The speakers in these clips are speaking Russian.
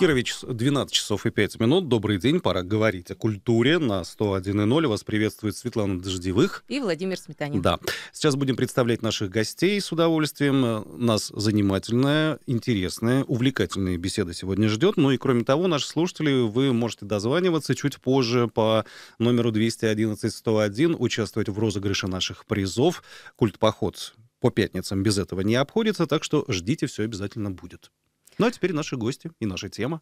Кирович, 12 часов и 5 минут. Добрый день, пора говорить о культуре на 101.0. Вас приветствует Светлана Дождевых. И Владимир Сметанин. Да. Сейчас будем представлять наших гостей с удовольствием. Нас занимательная, интересная, увлекательная беседа сегодня ждет. Ну и кроме того, наши слушатели, вы можете дозваниваться чуть позже по номеру 211-101, участвовать в розыгрыше наших призов. Культ поход по пятницам без этого не обходится, так что ждите, все обязательно будет. Ну а теперь наши гости и наша тема.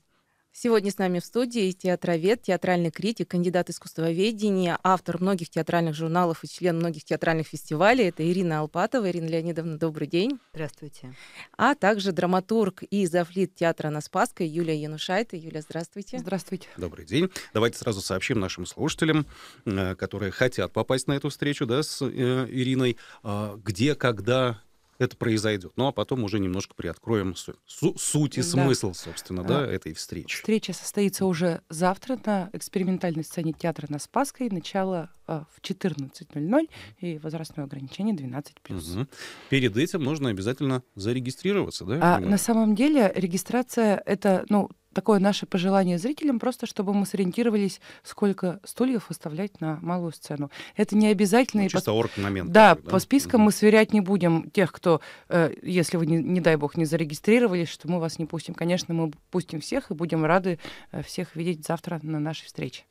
Сегодня с нами в студии театровед, театральный критик, кандидат искусствоведения, автор многих театральных журналов и член многих театральных фестивалей. Это Ирина Алпатова. Ирина Леонидовна, добрый день. Здравствуйте. А также драматург и завлит театра на Спасской Юлия Янушайта. Юлия, здравствуйте. Здравствуйте. Добрый день. Давайте сразу сообщим нашим слушателям, э, которые хотят попасть на эту встречу да, с э, Ириной, а, где, когда это произойдет. Ну а потом уже немножко приоткроем су- суть и да. смысл, собственно, да. да, этой встречи. Встреча состоится уже завтра на экспериментальной сцене театра на Спасской. Начало э, в 14.00 и возрастное ограничение 12+. Угу. Перед этим нужно обязательно зарегистрироваться, да? А, на самом деле регистрация — это, ну, такое наше пожелание зрителям, просто чтобы мы сориентировались, сколько стульев выставлять на малую сцену. Это не обязательно. Ну, чисто по... оргмомент. Да, да, по спискам mm-hmm. мы сверять не будем тех, кто, э, если вы, не, не дай бог, не зарегистрировались, что мы вас не пустим. Конечно, мы пустим всех и будем рады э, всех видеть завтра на нашей встрече.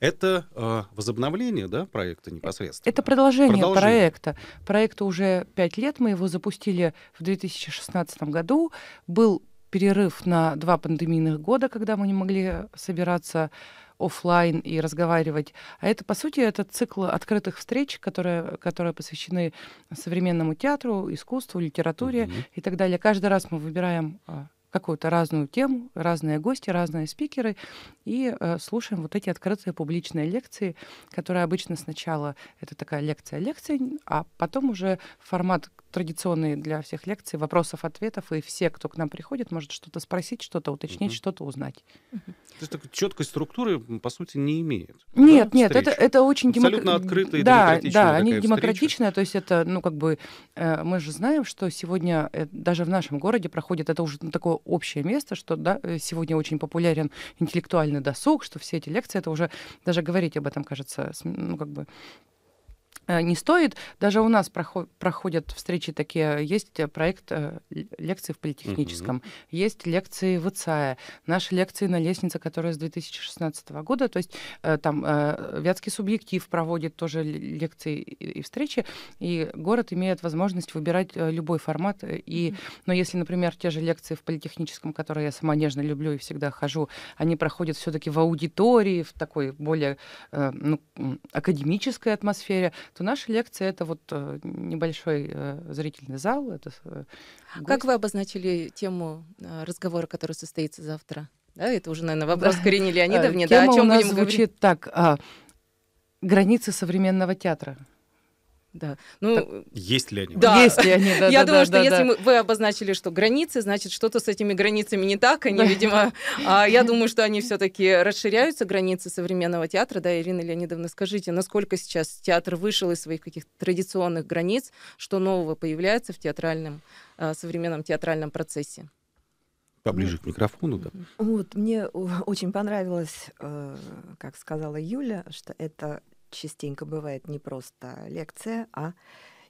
Это э, возобновление да, проекта э, непосредственно? Это продолжение, продолжение проекта. Проекту уже пять лет. Мы его запустили в 2016 году. Был перерыв на два пандемийных года, когда мы не могли собираться офлайн и разговаривать. А это, по сути, это цикл открытых встреч, которые, которые посвящены современному театру, искусству, литературе mm-hmm. и так далее. Каждый раз мы выбираем а, какую-то разную тему, разные гости, разные спикеры, и э, слушаем вот эти открытые публичные лекции, которые обычно сначала это такая лекция-лекция, а потом уже формат традиционный для всех лекций вопросов-ответов, и все, кто к нам приходит, может что-то спросить, что-то уточнить, угу. что-то узнать. Угу. То есть так, четкой структуры, по сути, не имеет. Нет, да, нет, это, это очень Абсолютно демок... открытые, да, демократичные. Да, они демократичные, то есть это, ну, как бы, э, мы же знаем, что сегодня э, даже в нашем городе проходит, это уже ну, такое общее место, что да, э, сегодня очень популярен интеллектуальный досуг, что все эти лекции, это уже даже говорить об этом кажется ну, как бы Э, не стоит. Даже у нас проходят встречи такие. Есть э, проект э, лекции в Политехническом, угу. есть лекции в ИЦАЭ, наши лекции на лестнице, которая с 2016 года. То есть там Вятский субъектив проводит тоже лекции и встречи, и город имеет возможность выбирать любой формат. И, но если, например, те же лекции в Политехническом, которые я сама нежно люблю и всегда хожу, они проходят все-таки в аудитории, в такой более ну, академической атмосфере, что наша лекция — это вот э, небольшой э, зрительный зал. Это э, а Как вы обозначили тему разговора, который состоится завтра? Да, это уже, наверное, вопрос да. Карине Леонидовне. Тема да, о чем у нас будем звучит говорить? так. А, границы современного театра. Да. Ну, так, есть ли они? Да. Есть ли они, да, Я да, думаю, да, что да, если да. Мы, вы обозначили, что границы, значит, что-то с этими границами не так, они, видимо... А, я думаю, что они все таки расширяются, границы современного театра. Да, Ирина Леонидовна, скажите, насколько сейчас театр вышел из своих каких-то традиционных границ? Что нового появляется в театральном, а, современном театральном процессе? Поближе к микрофону, да. Вот, мне очень понравилось, э, как сказала Юля, что это частенько бывает не просто лекция, а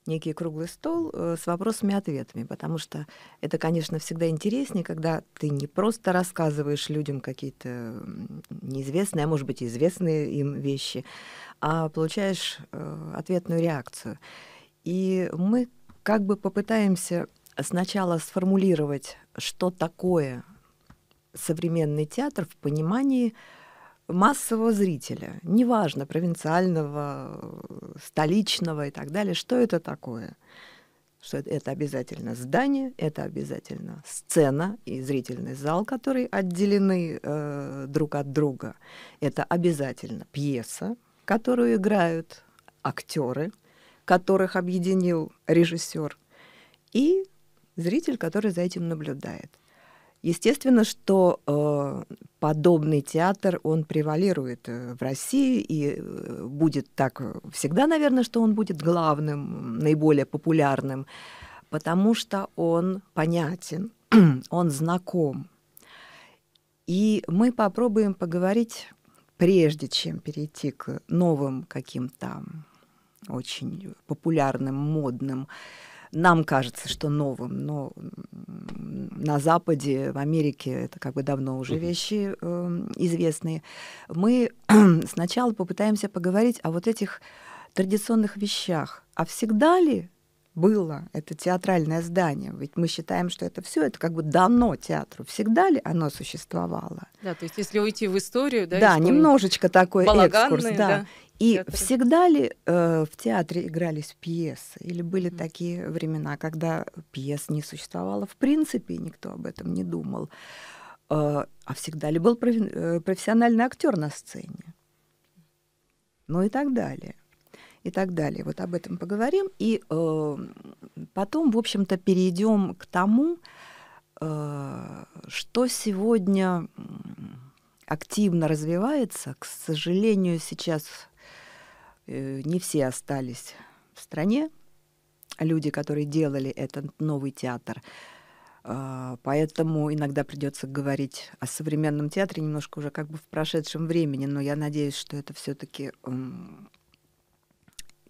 некий круглый стол э, с вопросами и ответами, потому что это, конечно, всегда интереснее, когда ты не просто рассказываешь людям какие-то неизвестные, а может быть, известные им вещи, а получаешь э, ответную реакцию. И мы как бы попытаемся сначала сформулировать, что такое современный театр в понимании массового зрителя, неважно, провинциального, столичного и так далее, что это такое? Что это, это обязательно здание, это обязательно сцена и зрительный зал, которые отделены э, друг от друга. Это обязательно пьеса, которую играют актеры, которых объединил режиссер, и зритель, который за этим наблюдает. Естественно, что э, подобный театр, он превалирует э, в России и э, будет так всегда, наверное, что он будет главным, наиболее популярным, потому что он понятен, он знаком. И мы попробуем поговорить, прежде чем перейти к новым каким-то очень популярным, модным, нам кажется, что новым, но на Западе, в Америке, это как бы давно уже вещи э, известные, мы сначала попытаемся поговорить о вот этих традиционных вещах. А всегда ли было это театральное здание. Ведь мы считаем, что это все это как бы дано театру. Всегда ли оно существовало? Да, то есть если уйти в историю, да? Да, немножечко такой экскурс, да. да. И театры. всегда ли э, в театре игрались пьесы? Или были mm. такие времена, когда пьес не существовало в принципе, никто об этом не думал? Э, а всегда ли был э, профессиональный актер на сцене? Ну и так далее и так далее. Вот об этом поговорим. И э, потом, в общем-то, перейдем к тому, э, что сегодня активно развивается. К сожалению, сейчас э, не все остались в стране. Люди, которые делали этот новый театр, э, Поэтому иногда придется говорить о современном театре немножко уже как бы в прошедшем времени, но я надеюсь, что это все-таки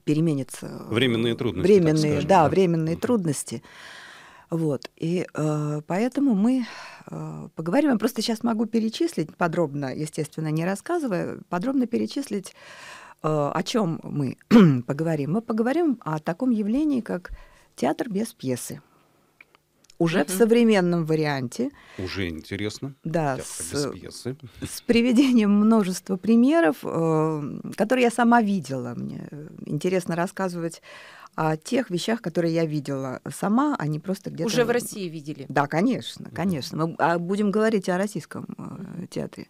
переменится. Э, временные трудности. Временные, скажем, да, да, временные mm трудности. Вот. И э, поэтому мы э, поговорим. Я просто сейчас могу перечислить подробно, естественно, не рассказывая, подробно перечислить, э, о чем мы поговорим. Мы поговорим о таком явлении, как театр без пьесы уже угу. в современном варианте. Уже интересно. Да, с, пьесы. с приведением множества примеров, э, которые я сама видела. Мне э, интересно рассказывать о тех вещах, которые я видела сама, они а просто где-то... Уже в России видели? Да, конечно, конечно. Мы а, будем говорить о российском э, театре,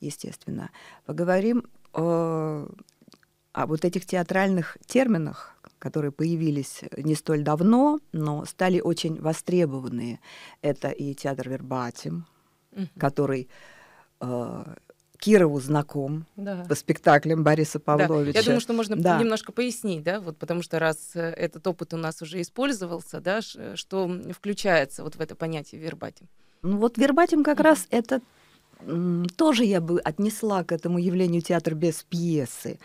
естественно. Поговорим о, о вот этих театральных терминах, которые появились э, не столь давно, но стали очень востребованные. Это и театр Вербатим, угу. который э, Кирову знаком да. по спектаклям Бориса Павловича. Да. Я думаю, что можно да. немножко пояснить, да, вот потому что раз э, этот опыт у нас уже использовался, да, э, что включается вот в это понятие вербатим. Ну вот вербатим как mm раз это тоже я бы отнесла к этому явлению театр без пьесы.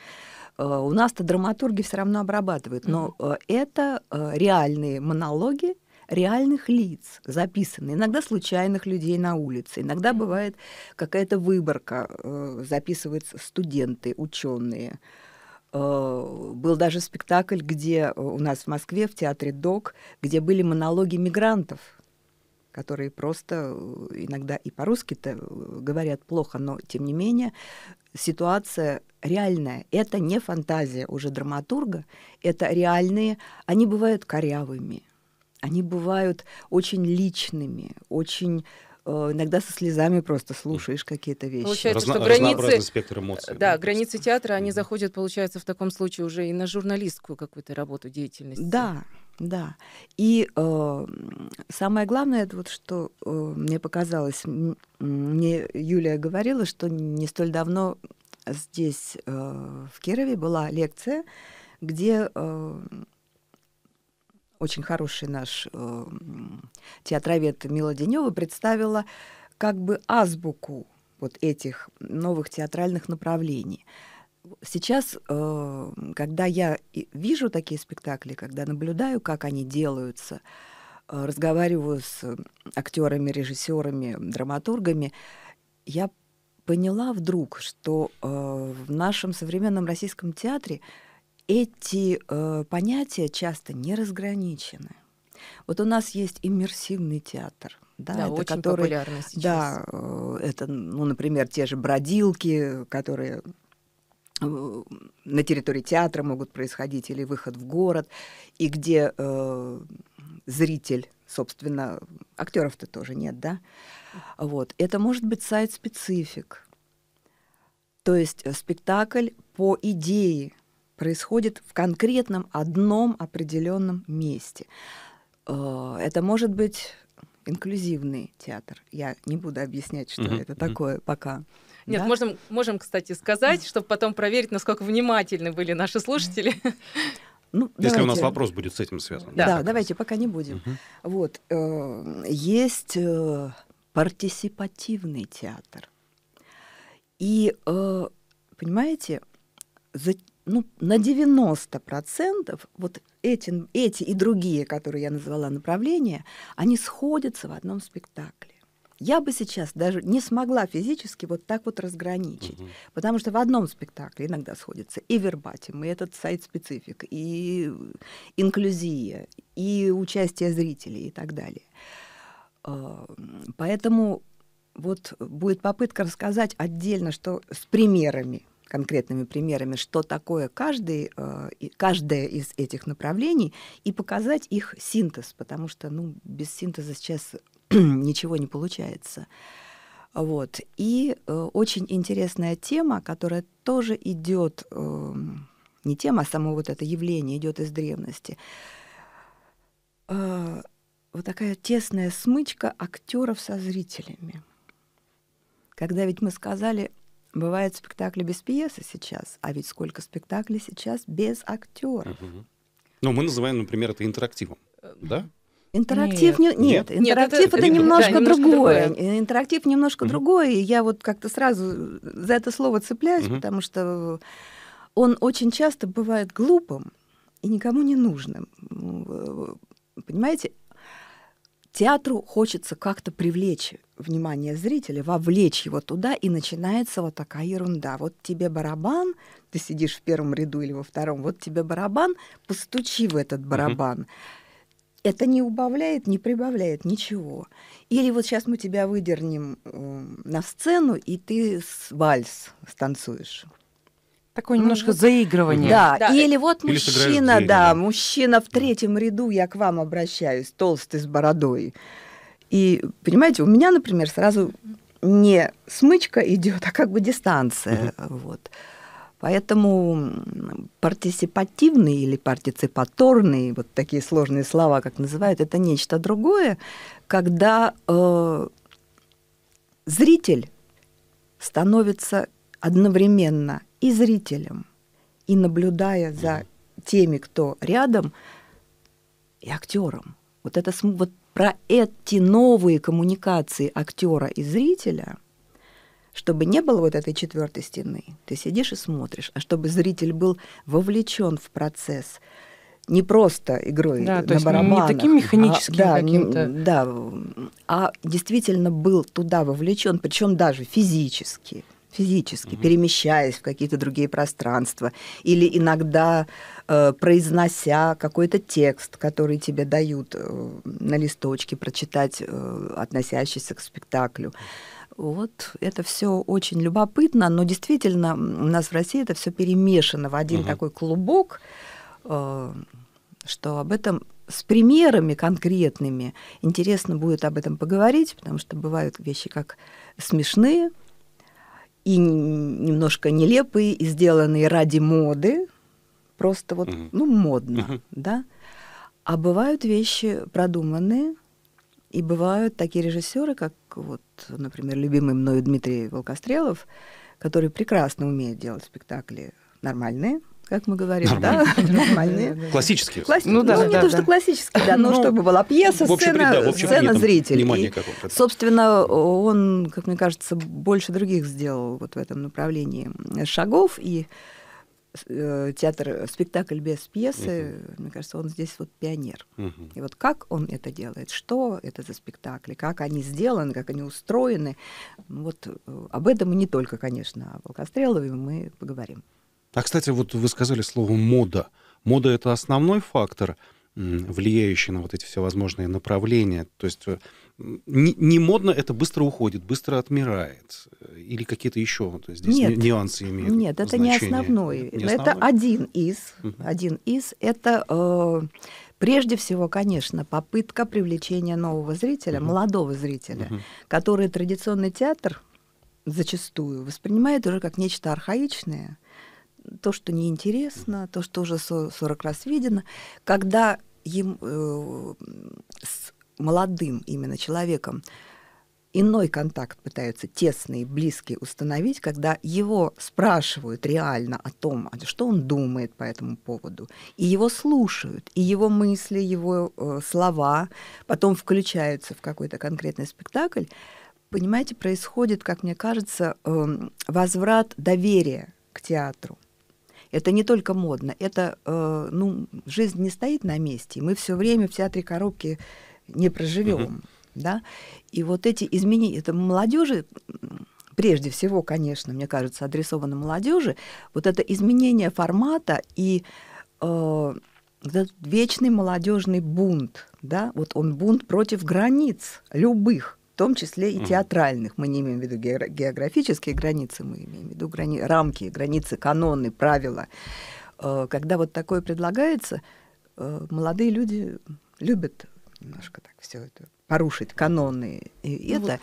Э, у нас-то драматурги все равно обрабатывают, но э, это э, реальные монологи, реальных лиц записанные, иногда случайных людей на улице, иногда бывает какая-то выборка, записываются студенты, ученые. Был даже спектакль, где у нас в Москве, в театре ДОК, где были монологи мигрантов, которые просто э, иногда и по-русски-то э, говорят плохо, но тем не менее ситуация реальная. Это не фантазия уже драматурга, это реальные, они бывают корявыми, они бывают очень личными, очень э, иногда со слезами просто слушаешь какие-то вещи. Получается, Разно, что границы, спектр эмоций. Да, да границы театра, они mm-hmm. заходят, получается, в таком случае уже и на журналистскую какую-то работу, деятельность. Да, да. И э, самое главное, это вот что э, мне показалось, мне Юлия говорила, что не столь давно здесь, э, в Кирове, была лекция, где э, очень хороший наш э, театровед Мила Денева представила как бы азбуку вот этих новых театральных направлений – сейчас, эм, когда я вижу такие спектакли, когда наблюдаю, как они делаются, э, разговариваю с эм, актерами, режиссерами, драматургами, я поняла вдруг, что э, в нашем современном российском театре эти э, понятия часто не разграничены. Вот у нас есть иммерсивный театр. Да, да это очень который, популярно сейчас. Да, это, ну, например, те же бродилки, которые на территории театра могут происходить или выход в город, и где э, зритель, собственно, актеров-то тоже нет, да? Вот. Это может быть сайт-специфик. То есть э, спектакль по идее происходит в конкретном одном определенном месте. Э, это может быть инклюзивный театр. Я не буду объяснять, что mm-hmm. это такое пока. Нет, да? можем, можем, кстати, сказать, чтобы потом проверить, насколько внимательны были наши слушатели. Ну, Если давайте. у нас вопрос будет с этим связан. Да, да давайте, пока не будем. Угу. Вот, э, есть э, партисипативный театр. И, э, понимаете, за, ну, на 90% вот эти, эти и другие, которые я назвала направления, они сходятся в одном спектакле я бы сейчас даже не смогла физически вот так вот разграничить, угу. потому что в одном спектакле иногда сходится и вербатим, и этот сайт-специфик, и инклюзия, и участие зрителей и так далее. Эм, поэтому вот будет попытка рассказать отдельно, что с примерами, конкретными примерами, что такое каждый, э, каждое из этих направлений, и показать их синтез, потому что ну, без синтеза сейчас ничего не получается. Вот. И э, очень интересная тема, которая тоже идет, э, эм, не тема, а само вот это явление идет из древности. Э, вот такая тесная смычка актеров со зрителями. Когда ведь мы сказали, бывают спектакли без пьесы сейчас, а ведь сколько спектаклей сейчас без актеров. Угу. Ну, мы называем, например, это интерактивом, э, да? Интерактив нет, не, нет, нет интерактив это, это немножко, да, немножко другое. другое. Э, интерактив немножко mm-hmm. другое. И я вот как-то сразу за это слово цепляюсь, mm-hmm. потому что он очень часто бывает глупым и никому не нужным. Э, понимаете, театру хочется как-то привлечь внимание зрителя, вовлечь его туда, и начинается вот такая ерунда. Вот тебе барабан, ты сидишь в первом ряду или во втором, вот тебе барабан, постучи в этот барабан. Mm-hmm это не убавляет, не прибавляет ничего. Или вот сейчас мы тебя выдернем эм, на сцену, и ты с вальс станцуешь. Такое ну, немножко ну, заигрывание. Да. да, э, или вот или мужчина, да, мужчина в третьем ряду, я к вам обращаюсь, толстый с бородой. И, понимаете, у меня, например, сразу не смычка идет, а как бы дистанция. Угу. Вот. Поэтому партиципативный или партиципаторный, вот такие сложные слова, как называют, это нечто другое, когда э, зритель становится одновременно и зрителем, и наблюдая за теми, кто рядом, и актером. Вот это вот про эти новые коммуникации актера и зрителя – чтобы не было вот этой четвертой стены, ты сидишь и смотришь, а чтобы зритель был вовлечен в процесс, не просто игрой да, на то есть барабанах, а, не таким механическим а, да, каким-то, да, а действительно был туда вовлечен, причем даже физически физически, угу. перемещаясь в какие-то другие пространства, или иногда э, произнося какой-то текст, который тебе дают э, на листочке прочитать, э, относящийся к спектаклю. Вот это все очень любопытно, но действительно у нас в России это все перемешано в один угу. такой клубок, э, что об этом с примерами конкретными интересно будет об этом поговорить, потому что бывают вещи как смешные и немножко нелепые, и сделанные ради моды, просто вот, угу. ну, модно, угу. да. А бывают вещи продуманные, и бывают такие режиссеры, как вот, например, любимый мною Дмитрий Волкострелов, который прекрасно умеет делать спектакли нормальные, как мы говорим, нормальные. да, нормальные. Классические. Класс... Ну, да, ну, не да, то, что классические, да, но ну, чтобы была пьеса, в общем, сцена, да, сцена зрителей. И, собственно, он, как мне кажется, больше других сделал вот в этом направлении шагов, и э, театр, э, спектакль без пьесы, угу. мне кажется, он здесь вот пионер. Угу. И вот как он это делает, что это за спектакли, как они сделаны, как они устроены, вот э, об этом и не только, конечно, о Волкострелове мы поговорим. А, кстати, вот вы сказали слово «мода». Мода — это основной фактор — влияющие на вот эти всевозможные направления. То есть э, не, не модно это быстро уходит, быстро отмирает. Э, или какие-то еще то есть здесь нет, нюансы имеют. Нет, это не основной. Не основной? это один из. Угу. Один из это э, прежде всего, конечно, попытка привлечения нового зрителя, угу. молодого зрителя, угу. который традиционный театр зачастую воспринимает уже как нечто архаичное то, что неинтересно, то, что уже 40 раз видено, когда им, э, с молодым именно человеком иной контакт пытаются тесный, близкий установить, когда его спрашивают реально о том, что он думает по этому поводу, и его слушают, и его мысли, его э, слова потом включаются в какой-то конкретный спектакль, понимаете, происходит, как мне кажется, э, возврат доверия к театру. Это не только модно, это, э, ну, жизнь не стоит на месте, мы все время в театре коробки не проживем, угу. да. И вот эти изменения, это молодежи прежде всего, конечно, мне кажется, адресовано молодежи, вот это изменение формата и э, этот вечный молодежный бунт, да, вот он бунт против границ любых, том числе и театральных. Мы не имеем в виду географические границы, мы имеем в виду грани... рамки, границы, каноны, правила. Э, когда вот такое предлагается, э, молодые люди любят немножко так все это порушить каноны. И ну это вот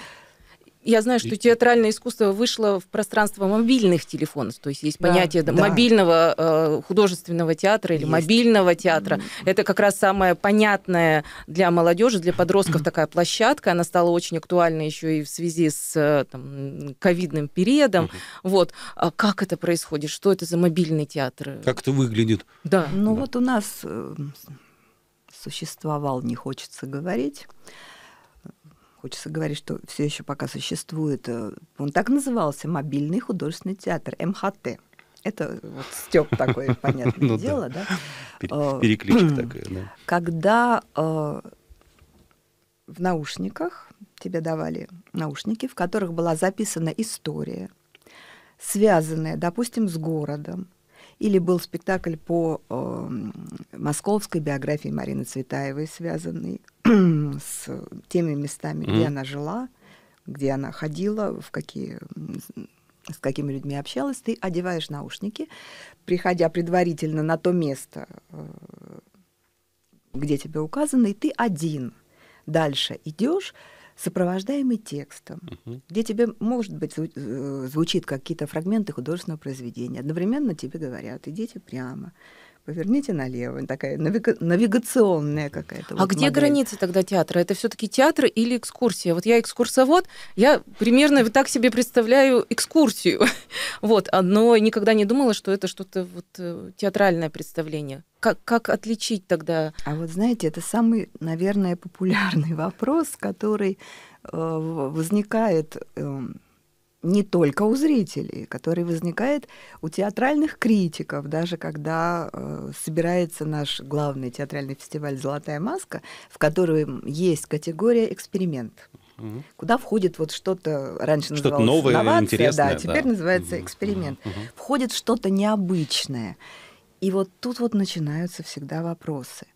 я знаю, что театральное искусство вышло в пространство мобильных телефонов. То есть есть да, понятие да. мобильного э, художественного театра или есть. мобильного театра. Это как раз самая понятная для молодежи, для подростков такая площадка. Она стала очень актуальна еще и в связи с э, там, ковидным периодом. Вот. А как это происходит? Что это за мобильный театр? Как это выглядит? Да. Ну да. вот у нас э, существовал, не хочется говорить хочется говорить, что все еще пока существует. Э, он так назывался «Мобильный художественный театр», МХТ. Это вот стек такое, понятное ну дело, да? Э, перекличка такая, Когда э, в наушниках тебе давали наушники, в которых была записана история, связанная, допустим, с городом, или был спектакль по э, московской биографии Марины Цветаевой, связанный с теми местами, mm-hmm. где она жила, где она ходила, в какие с какими людьми общалась, ты одеваешь наушники, приходя предварительно на то место, э, где тебе указано, и ты один дальше идешь, сопровождаемый текстом, угу. где тебе, может быть, э, звучит какие-то фрагменты художественного произведения. Одновременно тебе говорят, идите прямо, поверните налево. Такая навигационная какая-то. А вот где модель. граница тогда театра? Это все-таки театр или экскурсия? Вот я экскурсовод, я примерно так себе представляю экскурсию. вот, а, но никогда не думала, что это что-то вот э, театральное представление. Как, как отличить тогда? А вот знаете, это самый, наверное, популярный вопрос, который э, возникает э, не только у зрителей, который возникает у театральных критиков, даже когда э, собирается наш главный театральный фестиваль «Золотая маска», в котором есть категория «Эксперимент». Угу. Куда входит вот что-то раньше что называлось новое, инновация, интересное, да, теперь да. называется угу. эксперимент. Угу. Входит что-то необычное, и вот тут вот начинаются всегда вопросы.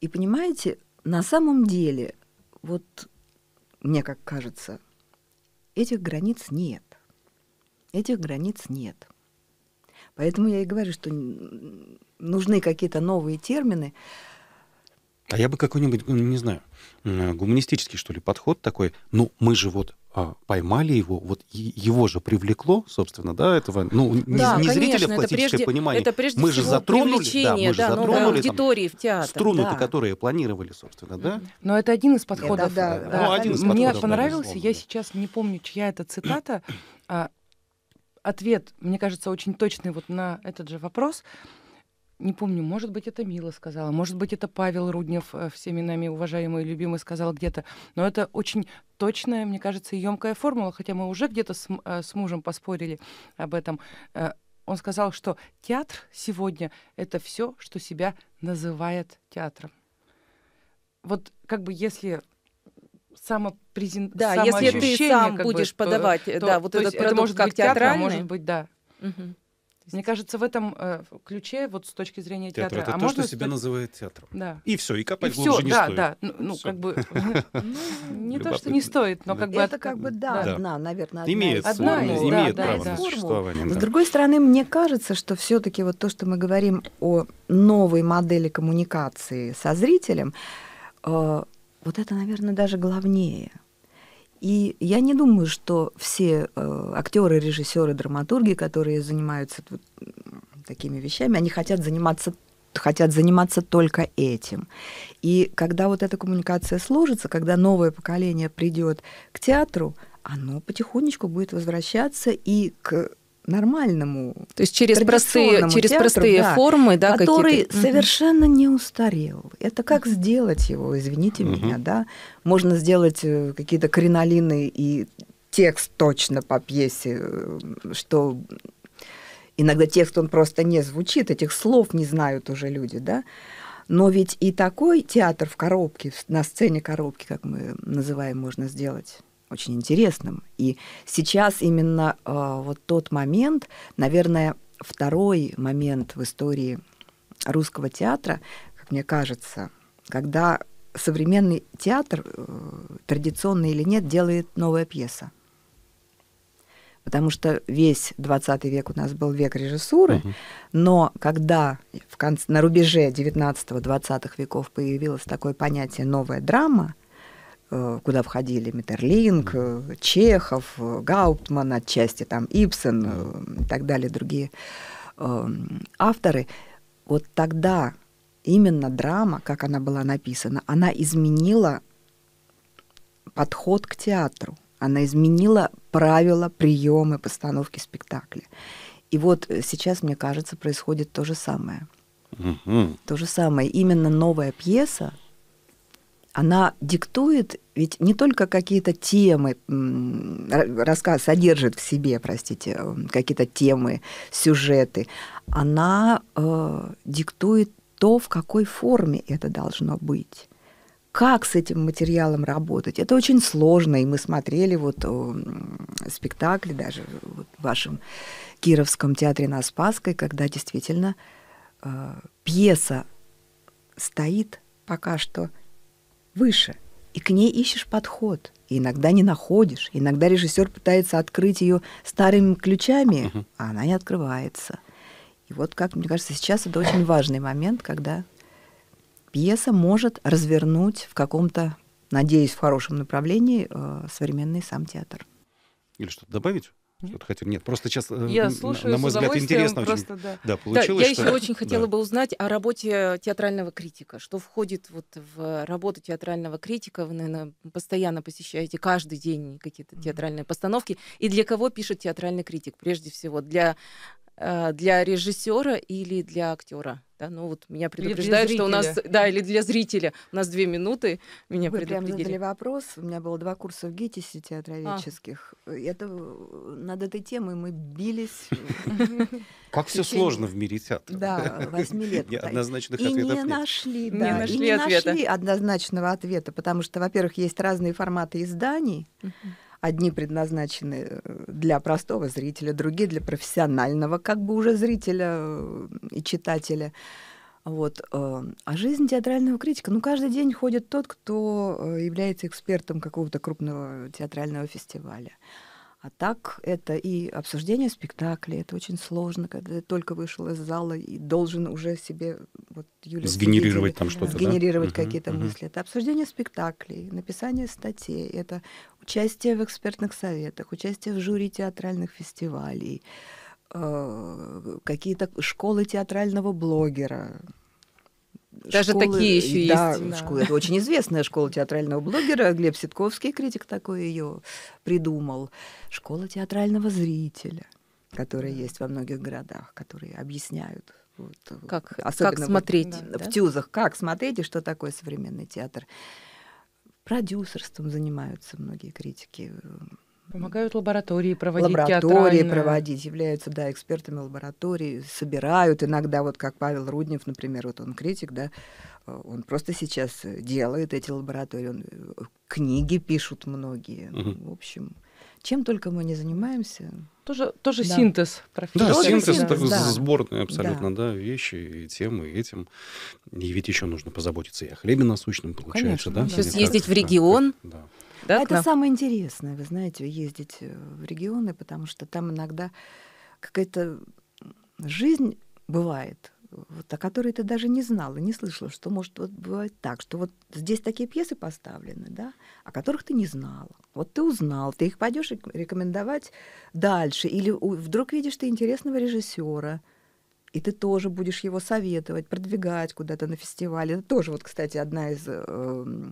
И понимаете, на самом деле, вот мне как кажется, Этих границ нет. Этих границ нет. Поэтому я и говорю, что нужны какие-то новые термины, а я бы какой-нибудь, ну, не знаю, гуманистический, что ли, подход такой. Ну, мы же вот а, поймали его, вот его же привлекло, собственно, да, этого, ну, да, не, не зрителя в классическое прежде, понимание. Это прежде мы же затронули, да, мы же ну, затронули да, там, в театр, струны, да. которые планировали, собственно, да. Но это один из подходов. Это, да, да, да. Ну, один из Мне подходов, понравился, да, я сейчас не помню, чья это цитата, а, ответ, мне кажется, очень точный вот на этот же вопрос – не помню, может быть, это Мила сказала, может быть, это Павел Руднев, э, всеми нами уважаемый и любимый, сказал где-то. Но это очень точная, мне кажется, и емкая формула, хотя мы уже где-то с, э, с мужем поспорили об этом. Э, он сказал, что театр сегодня — это все, что себя называет театром. Вот как бы если самопрезентация, Да, если ты сам будешь бы, подавать, то, да, вот то этот продукт это может быть театр, а может быть, да. Угу. Мне кажется, в этом э, ключе, вот с точки зрения театра... Театр — это а то, можно что себя называет театром. Да. И все, и копать и глубже все, не да, стоит. Да, ну, ну как бы... Не то, что не стоит, но как бы... Это как бы, да, одна, наверное, имеет одна имеет право на существование. С другой стороны, мне кажется, что все таки вот то, что мы говорим о новой модели коммуникации со зрителем, э, вот это, наверное, даже главнее — и я не думаю, что все э, актеры, режиссеры, драматурги, которые занимаются вот, такими вещами, они хотят заниматься хотят заниматься только этим. И когда вот эта коммуникация сложится, когда новое поколение придет к театру, оно потихонечку будет возвращаться и к нормальному. То есть через простые, через театру, простые да, формы, да, который какие-то. совершенно не устарел. Это как сделать его, извините угу. меня, да? Можно сделать э, какие-то кринолины и текст точно по пьесе, э, что иногда текст он просто не звучит, этих слов не знают уже люди, да? Но ведь и такой театр в коробке, на сцене коробки, как мы называем, можно сделать очень интересным. И сейчас именно э, вот тот момент, наверное, второй момент в истории русского театра, как мне кажется, когда современный театр, э, традиционный или нет, делает новая пьеса. Потому что весь 20 век у нас был век режиссуры, Uh -huh. но когда в конце, на рубеже 19-20 веков появилось такое понятие новая драма, Э, куда входили Метерлинг, э, Чехов, э, Гауптман, отчасти там Ипсен и так далее, другие эм, авторы. Вот тогда именно драма, как она была написана, она изменила подход к театру, она изменила правила, приемы постановки спектакля. И вот сейчас, мне кажется, происходит то же самое. Угу. То же самое. Именно новая пьеса, она диктует ведь не только какие-то темы, рассказ содержит в себе, простите, какие-то темы, сюжеты, она э, диктует то, в какой форме это должно быть как с этим материалом работать. Это очень сложно, и мы смотрели вот о, э, спектакль даже вот в вашем Кировском театре на Спасской, когда действительно э, пьеса стоит пока что выше. И к ней ищешь подход. И иногда не находишь. Иногда режиссер пытается открыть ее старыми ключами, угу. а она не открывается. И вот как мне кажется, сейчас это очень важный момент, когда пьеса может развернуть в каком-то, надеюсь, в хорошем направлении э, современный сам театр. Или что-то добавить? Что-то хотели. Нет, просто сейчас, э, я слушаю на мой взгляд, интересно просто, очень. Да. Да, получилось, да, я что... еще очень хотела да. бы узнать о работе театрального критика. Что входит вот в работу театрального критика? Вы, наверное, постоянно посещаете каждый день какие-то театральные постановки. И для кого пишет театральный критик? Прежде всего, для, э, для режиссера или для актера? Да, ну вот меня предупреждают, что у нас, да, или для зрителя, у нас две минуты, меня Вы предупредили. Прям задали вопрос, у меня было два курса в ГИТИСе театроведческих. А. Это э, над этой темой мы бились. Как все сложно в мире театра. Да, восьми лет. Однозначных ответов не нашли, не нашли однозначного ответа, потому что, во-первых, есть разные форматы изданий. Одни предназначены э, для простого зрителя, другие для профессионального, как бы уже зрителя э, и читателя. Вот. Э, а жизнь театрального критика, ну, каждый день ходит тот, кто является экспертом какого-то крупного театрального фестиваля. А так это и обсуждение спектакля, это очень сложно, когда ты только вышел из зала и должен уже себе вот Юля, сгенерировать видели, там что-то, сгенерировать да? какие-то угу, мысли. Угу. Это обсуждение спектаклей, написание статей, это участие в экспертных советах, участие в жюри театральных фестивалей, э, какие-то школы театрального блогера, даже школы, такие э, еще да, есть. Да. это очень известная школа театрального блогера. Глеб Ситковский, критик такой ее придумал. Школа театрального зрителя, которая есть во многих городах, которые объясняют вот, э, как, как смотреть вот, да, в тюзах, как смотреть и что такое современный театр. Продюсерством занимаются многие критики. Э, Помогают лаборатории проводить Лаборатории проводить, являются, да, экспертами лаборатории, собирают иногда, вот как Павел Руднев, например, вот он критик, да, э, он просто сейчас делает эти лаборатории, он, э, книги пишут многие, угу. в общем, чем только мы не занимаемся. Тоже, тоже да. синтез профессии. Да, синтез, синтез да. сборный абсолютно, да. да, вещи и темы, и этим. И ведь еще нужно позаботиться и о хлебе насущном, получается, Конечно. да? Еще съездить как, в регион. Да. Да, Это самое интересное, вы знаете, ездить э, в регионы, потому что там иногда какая-то жизнь бывает, вот, о которой ты даже не знала, не слышала, что может вот бывать так, что вот здесь такие пьесы поставлены, да, о которых ты не знала. Вот ты узнал, ты их пойдешь рекомендовать дальше, или вдруг видишь ты интересного режиссера, и ты тоже будешь его советовать, продвигать куда-то на фестивале. Это тоже, вот, кстати, одна из э,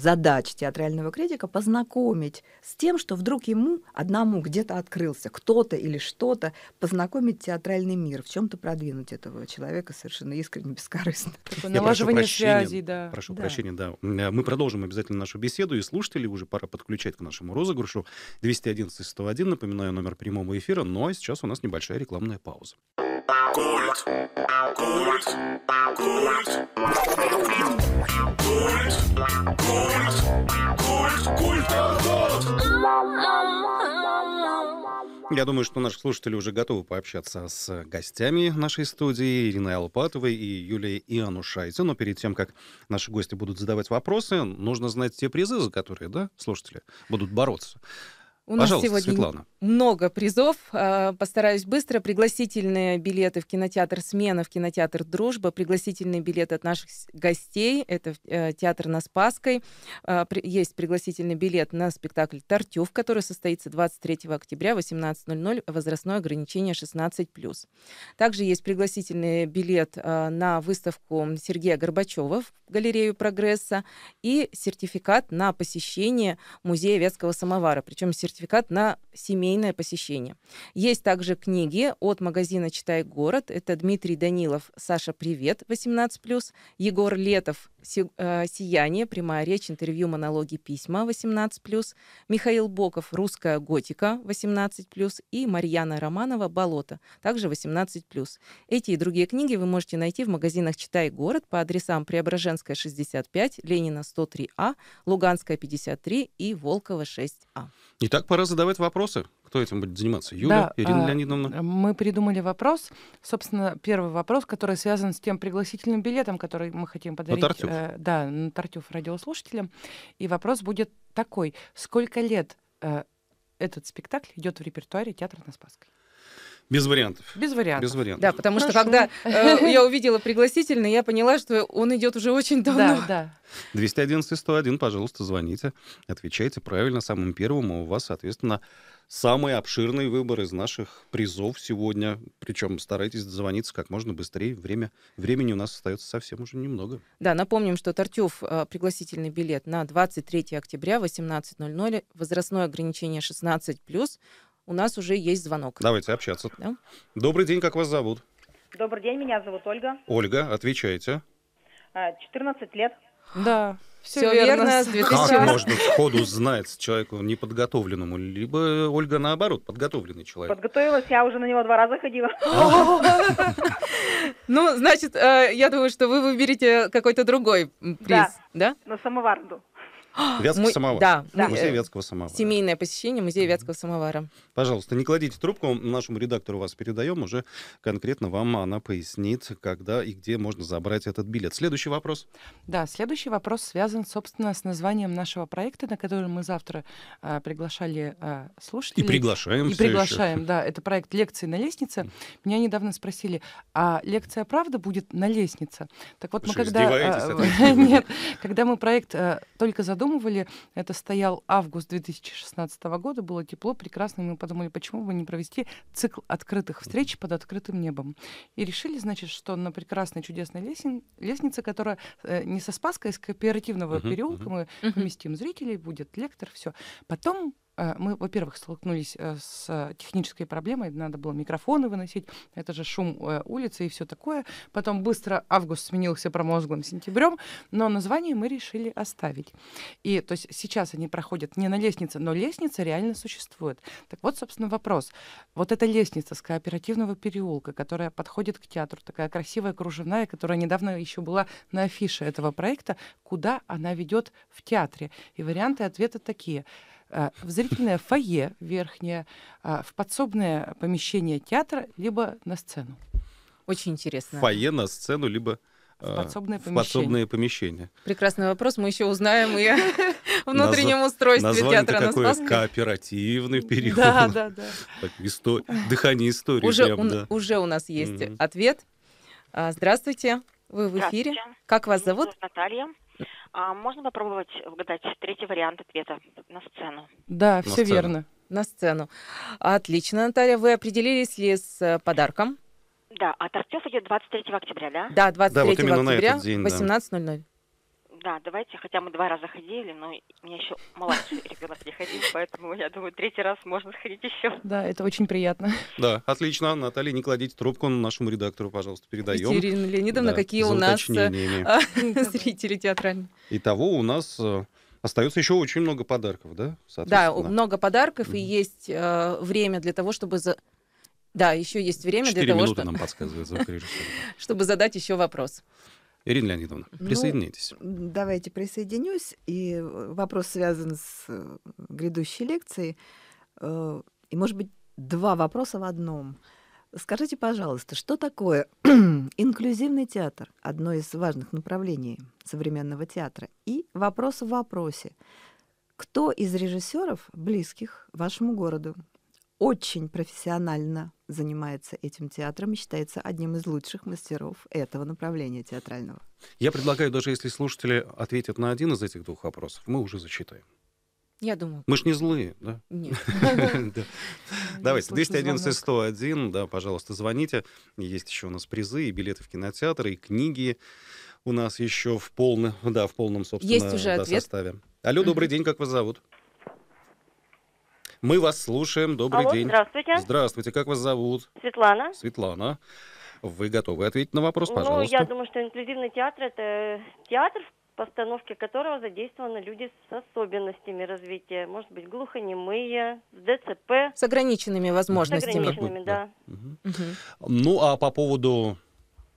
задач театрального критика познакомить с тем, что вдруг ему одному где-то открылся кто-то или что-то, познакомить театральный мир, в чем-то продвинуть этого человека совершенно искренне, бескорыстно. Такое налаживание связей, да. Прошу да. прощения, да. Мы продолжим обязательно нашу беседу, и слушатели уже пора подключать к нашему розыгрышу. 211-101, напоминаю, номер прямого эфира, но сейчас у нас небольшая рекламная пауза. Культ. Культ. Культ. Культ. Культ. Культ. Культ. Я думаю, что наши слушатели уже готовы пообщаться с гостями нашей студии Ириной Алпатовой и Юлией Ианушайте. Но перед тем, как наши гости будут задавать вопросы, нужно знать те призы, за которые да, слушатели будут бороться. У Пожалуйста, нас сегодня Светлана. много призов. А, постараюсь быстро. Пригласительные билеты в кинотеатр «Смена», в кинотеатр «Дружба», пригласительные билеты от наших гостей. Это э, театр на Спасской. А, есть пригласительный билет на спектакль «Тартюф», который состоится 23 октября 18.00. Возрастное ограничение 16+. Также есть пригласительный билет а, на выставку Сергея Горбачева в галерею «Прогресса» и сертификат на посещение музея Ветского самовара. Причем сертификат сертификат на семейное посещение. Есть также книги от магазина «Читай город». Это Дмитрий Данилов «Саша, привет» 18+, Егор Летов э, «Сияние», прямая речь, интервью, монологи, письма 18+, Михаил Боков «Русская готика» 18+, и Марьяна Романова «Болото», также 18+. Эти и другие книги вы можете найти в магазинах «Читай город» по адресам Преображенская, 65, Ленина, 103А, Луганская, 53 и Волкова, 6А. Итак, пора задавать вопросы. Кто этим будет заниматься? Юля, да, Ирина а, Леонидовна? Э, мы придумали вопрос. Собственно, первый вопрос, который связан с тем пригласительным билетом, который мы хотим подарить. На Тартюф. Э, да, на Тартюф радиослушателям. И вопрос будет такой. Сколько лет э, этот спектакль идет в репертуаре театра на Спасской? Без вариантов. Без вариантов. Без вариантов. Да, потому Хорошо. что когда э, я увидела пригласительный, я поняла, что он идет уже очень давно. Да, да. 211-101, пожалуйста, звоните, отвечайте правильно самым первым, а у вас, соответственно, самый обширный выбор из наших призов сегодня. Причем старайтесь дозвониться как можно быстрее. Время, времени у нас остается совсем уже немного. Да, напомним, что Тартюф э, пригласительный билет на 23 октября 18.00, возрастное ограничение 16+ у нас уже есть звонок. Давайте общаться. Да? Добрый день, как вас зовут? Добрый день, меня зовут Ольга. Ольга, отвечайте. 14 а, лет. Да. Все, Все верно. верно. С 2000... Как можно сходу знать человеку неподготовленному? Либо Ольга, наоборот, подготовленный человек. Подготовилась, я уже на него два раза ходила. Ну, значит, э, я думаю, что вы выберете какой-то другой приз, да? На самоварду. Вятского мы... Да, Музей э, Вятского самовара. Семейное посещение музея Вятского самовара. Пожалуйста, не кладите трубку, нашему редактору вас передаем, уже конкретно вам она пояснит, когда и где можно забрать этот билет. Следующий вопрос. Да, следующий вопрос связан, собственно, с названием нашего проекта, на который мы завтра э, приглашали э, слушателей. И приглашаем. И приглашаем, еще. да. Это проект «Лекции на лестнице». Меня недавно спросили, а лекция «Правда» будет на лестнице? Так вот, мы когда... Э, нет, когда мы проект э, только задумали, придумывали. Это стоял август 2016 года, было тепло, прекрасно. Мы подумали, почему бы не провести цикл открытых встреч под открытым небом. И решили, значит, что на прекрасной чудесной лесен, лестнице, которая э, не со спаской а из кооперативного uh-huh, переулка, uh-huh. мы uh-huh. поместим зрителей, будет лектор, все. Потом Э, мы, во-первых, столкнулись э, с технической проблемой, надо было микрофоны выносить, это же шум э, улицы и все такое. Потом быстро август сменился промозглым сентябрем, но название мы решили оставить. И то есть сейчас они проходят не на лестнице, но лестница реально существует. Так вот, собственно, вопрос. Вот эта лестница с кооперативного переулка, которая подходит к театру, такая красивая, кружевная, которая недавно еще была на афише этого проекта, куда она ведет в театре? И варианты ответа такие — Э, в зрительное фойе верхнее, а, в подсобное помещение театра, либо на сцену. Очень интересно. Фойе на сцену, либо в э, подсобное, в помещение. подсобное помещение. Прекрасный вопрос, мы еще узнаем и внутреннем устройстве театра на Спасской. кооперативный переход. Да, да, да. Так, Дыхание истории. Уже, у, уже у нас есть ответ. А, здравствуйте, вы в эфире. Как вас зовут? Наталья. А, можно попробовать угадать третий вариант ответа на сцену. Да, на все сцену. верно. На сцену. Отлично, Наталья. Вы определились ли с э, подарком? Да, а торцов идет 23 октября, да? Да, 23 да, вот октября, день, 18.00. Да. Да, давайте, хотя мы два раза ходили, но у меня еще младший ребенок не ходил, поэтому я думаю, третий раз можно сходить еще. Да, это очень приятно. Да, отлично. Наталья, не кладите трубку нашему редактору, пожалуйста, передаем. Екатерина Леонидовна, да, какие у нас а, зрители театральные. Итого у нас э, Остается еще очень много подарков, да? Да, много подарков, mm-hmm. и есть э, время для того, чтобы за... Да, еще есть время для того, чтобы... нам подсказывает звукорежиссер. чтобы задать еще вопрос. Ирина Леонидовна, ну, присоединяйтесь. Ну, давайте присоединюсь. И э, вопрос связан с э, грядущей лекцией. Э, и, может быть, два вопроса в одном. Скажите, пожалуйста, что такое инклюзивный театр, одно из важных направлений современного театра? И вопрос в вопросе. Кто из режиссеров близких вашему городу очень профессионально занимается этим театром и считается одним из лучших мастеров этого направления театрального. Я предлагаю, даже если слушатели ответят на один из этих двух вопросов, мы уже зачитаем. Я думаю. Мы ж не злые, да? Нет. Давайте, 211-101, да, пожалуйста, звоните. Есть еще у нас призы и билеты в кинотеатр, и книги у нас еще в полном, да, в полном, собственно, Есть уже ответ. составе. Алло, добрый день, как вас зовут? Мы вас слушаем. Добрый Алло, день. Здравствуйте. Здравствуйте. Как вас зовут? Светлана. Светлана. Вы готовы ответить на вопрос, пожалуйста? Ну, я думаю, что инклюзивный театр – это театр, в постановке которого задействованы люди с особенностями развития. Может быть, глухонемые, с ДЦП. С ограниченными возможностями. С ограниченными, да. да. Угу. Угу. Ну, а по поводу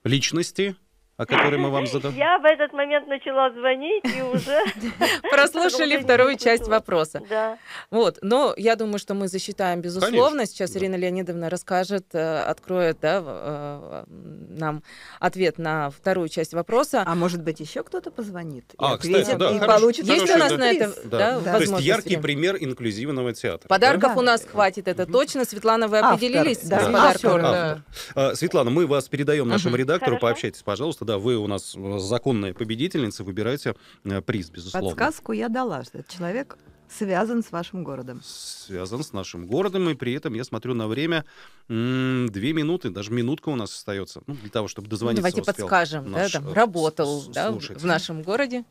личности – о которой мы вам задавали? Я в этот момент начала звонить и уже... Прослушали вторую часть вопроса. Да. Вот, но я думаю, что мы засчитаем, безусловно. Сейчас Ирина Леонидовна расскажет, э, откроет э, нам ответ на вторую часть вопроса. А может быть, еще кто-то позвонит и а, ответит, и получит... Есть у нас на это возможность? То есть яркий пример инклюзивного театра. Подарков у нас хватит, это точно. Светлана, вы определились с подарком? А, Светлана, мы вас передаем нашему редактору. Пообщайтесь, пожалуйста, да, вы у нас э, законная победительница, выбирайте э, приз, безусловно. Подсказку я дала, что этот человек связан с вашим городом. Связан с нашим городом, и при этом я смотрю на время м- две минуты, даже минутка у нас остается, ну, для того, чтобы дозвониться. Давайте подскажем, наш, да, там, э, работал да, в нашем городе.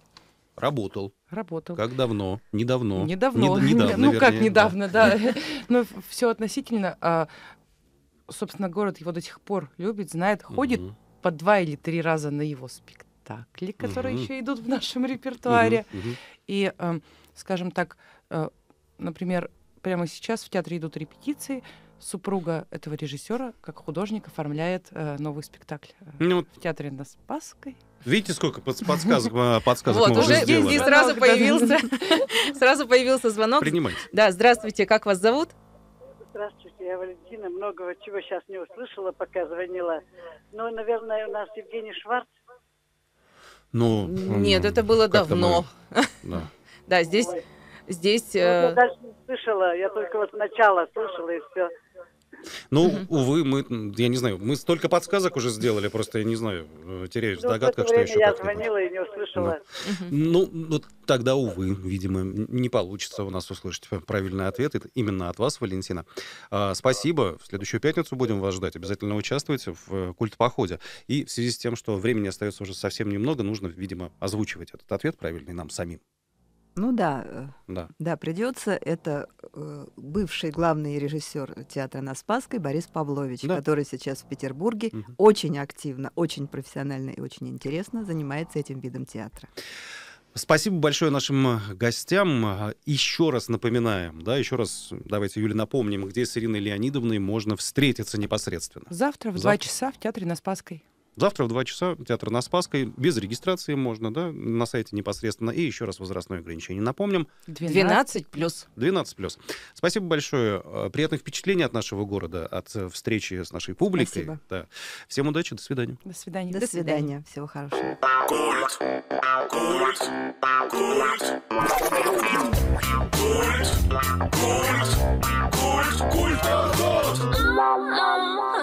Работал. Работал. Как давно? Недавно. Недавно. Не, недавно ну, вернее, как недавно, да. Ну все относительно. А, собственно, город его до сих пор любит, знает, ходит по два или три раза на его спектакли, которые угу. еще идут в нашем репертуаре. Угу, угу. И, э, скажем так, э, например, прямо сейчас в театре идут репетиции. Супруга этого режиссера, как художник, оформляет э, новый спектакль э, ну, в театре на Спасской. Видите, сколько подсказок, э, подсказок вот, мы уже здесь, здесь сразу появился, сразу появился звонок. Принимайте. Да, здравствуйте, как вас зовут? Здравствуйте, я Валентина. Многого чего сейчас не услышала, пока звонила. Но, ну, наверное, у нас Евгений Шварц. Ну, Нет, это было давно. Мы... Да. да, здесь... Ой. Здесь... Ну, я э, даже не слышала, я только вот начало слышала и все. Ну, увы, мы, я не знаю, мы столько подсказок уже сделали, просто я не знаю, э, теряюсь в ну, догадках, в это что еще. Я звонила и не услышала слышала. Ну, вот тогда, увы, видимо, не получится у нас услышать правильный ответ. Это именно от вас, Валентина. А, спасибо. В следующую пятницу будем вас ждать. Обязательно участвуйте в э, культ-походе. И в связи с тем, что времени остается уже совсем немного, нужно, видимо, озвучивать этот ответ правильный нам самим. Ну да, э, да, да придется. Это э, бывший главный режиссер театра на Спасской Борис Павлович, да. который сейчас в Петербурге угу. очень активно, очень профессионально и очень интересно занимается этим видом театра. Спасибо большое нашим э, гостям. Э, еще раз напоминаем, да, еще раз давайте, Юля, напомним, где с Ириной Леонидовной можно встретиться непосредственно. Завтра в Завтра. 2 часа в Театре на Спасской. Завтра в 2 часа театр на Спасской. Без регистрации можно, да, на сайте непосредственно. И еще раз возрастное ограничение. Напомним. 12 плюс. 12 плюс. Спасибо большое. Приятных впечатлений от нашего города, от встречи с нашей публикой. Спасибо. Да. Всем удачи, до свидания. До свидания. До, свидания. Всего хорошего. Культ. Культ. Культ. Культ. Культ. Культ. Культ. Культ.